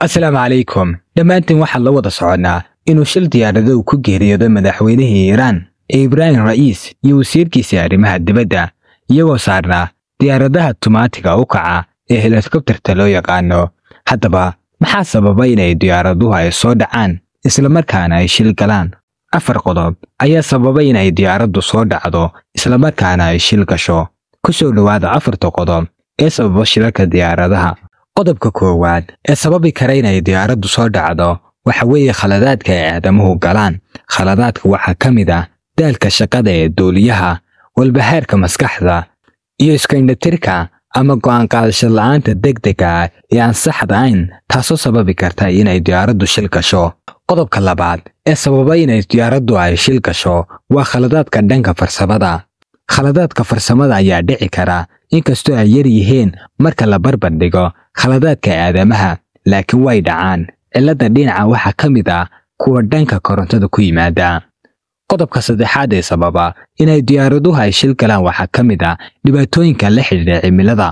asalaamu calaykum dhammaantiin waxaan la wada soconnaa inuu shil diyaarado ku geeriyooday madaxweynihii iiraan ee ibraahim ra'iis iyo wasiirkiisii arrimaha dibadda iyagoo saarnaa diyaaradaha tumaatiga u kaca ee helikobterta loo yaqaano haddaba maxaa sababa inay diyaaraduhu ay soo dhacaan islamarkaana ay shil galaan afar qodob ayaa sababa inay diyaaraddu soo dhacdo islamarkaana ay shil gasho ku soo dhowaada afarta qodob ee sababo shilalka diyaaradaha qodobka koowaad ee sababi kara inay diyaaraddu soo dhacdo waxa weeye khaladaadka ay aadamuhu galaan khaladaadka waxaa ka mid ah daalka shaqada ee duuliyaha walbahaarka maskaxda iyo iskaindhatirka ama go'aan qaadasho la'aanta deg ah ee aan saxda ayn taasoo sababi karta inay diyaaraddu shil gasho qodobka labaad ee sababa inay diyaaraddu ay shil gasho waa khaladaadka dhanka farsamada khaladaadka farsamada ayaa dhici kara inkastoo ay yar yihiin marka la barbar dhigo khaladaadka aadamaha laakiin way dhacaan cilladda dhinaca waxaa ka mid ah kuwa dhanka korontada ku yimaada qodobka saddexaad ee sababa inay diyaaraduhu ay shil galaan waxaa ka mid ah dhibaatooyinka la xidhiidha cimilada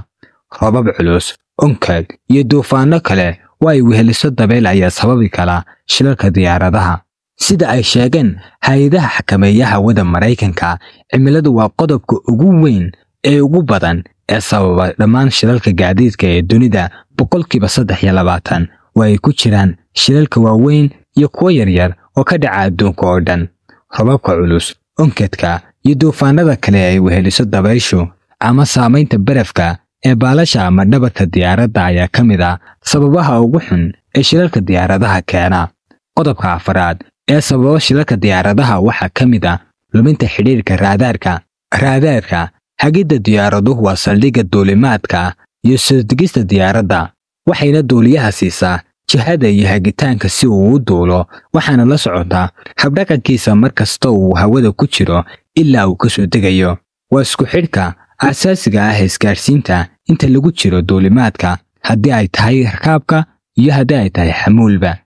robab culus onkad iyo duufaano kale oo ay weheliso dabeel ayaa sababi kala shilalka diyaaradaha sida ay sheegeen hay-adaha xakameeyaha hawada maraykanka cimiladu waa qodobka ugu weyn ee ugu badan ee sababa dhammaan shilalka gaadiidka ee dunida boqolkiiba saddex iyo labaatan waa ay ku jiraan shilalka waaweyn iyo kuwo yaryar oo ka dhaca adduunka oo dhan robabka culus onkadka iyo duufaanada kale ay weheliso dabayshu ama saamaynta barafka ee baalasha ama dhabarka diyaaradda ayaa ka mid ah sababaha ugu xun ee shilalka diyaaradaha keena qodobka afaraad ee sababa shilalka diyaaradaha waxaa ka mid ah luminta xidhiirka raadaarka raadaarka hagidda diyaaraduh waa saldhigga duulimaadka iyo soo diyaaradda waxayna duuliyaha siisaa jihada iyo hagitaanka si uu u duulo waxaana la socotaa habdhaqankiisa mar kasta uu hawada ku jiro ilaa uu ka soo degayo waa isku xidhka aasaasiga ah isgaadhsiinta inta lagu jiro duulimaadka haddii ay tahay rakaabka iyo haddii ay tahay xamuulba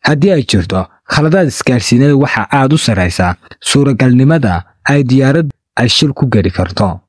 haddii ay jirto khaladaad isgaadhsiinada waxaa aad u saraysaa suuragalnimada ay diyaarad ay shil ku geli karto